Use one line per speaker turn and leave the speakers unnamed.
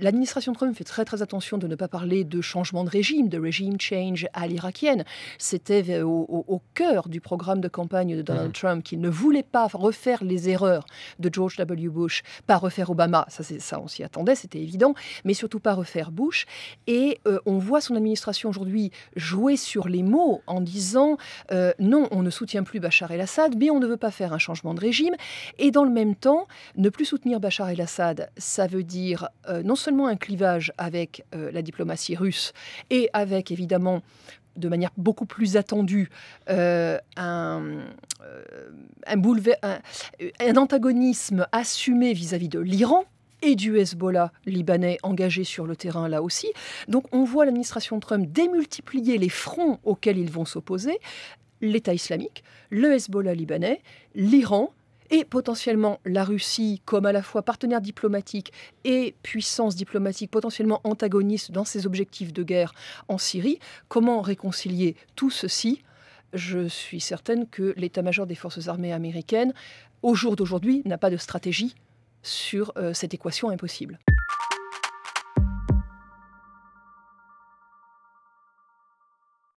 L'administration Trump fait très très attention de ne pas parler de changement de régime, de régime change à l'irakienne. C'était au, cœur du programme de campagne de Donald mm. Trump qu'il ne voulait pas refaire les erreurs de George W. Bush, pas refaire Obama, ça, ça on s'y attendait, c'était évident, mais surtout pas refaire Bush. Et euh, on voit son administration aujourd'hui jouer sur les mots en disant euh, non, on ne soutient plus Bachar el-Assad, mais on ne veut pas faire un changement de régime. Et dans le même temps, ne plus soutenir Bachar el-Assad, ça veut dire euh, non seulement seulement un clivage avec euh, la diplomatie russe et avec évidemment de manière beaucoup plus attendue euh, un, euh, un, antagonisme assumé vis à -vis de l'Iran et du Hezbollah libanais engagé sur le terrain là aussi. Donc on voit l'administration Trump démultiplier les fronts auxquels ils vont s'opposer, l'État islamique, le Hezbollah libanais, l'Iran, et potentiellement la Russie comme à la fois partenaire diplomatique et puissance diplomatique potentiellement antagoniste dans ses objectifs de guerre en Syrie, comment réconcilier tout ceci je suis certaine que l'état-major des forces armées américaines, au jour d'aujourd'hui, n'a pas de stratégie sur euh, cette équation impossible.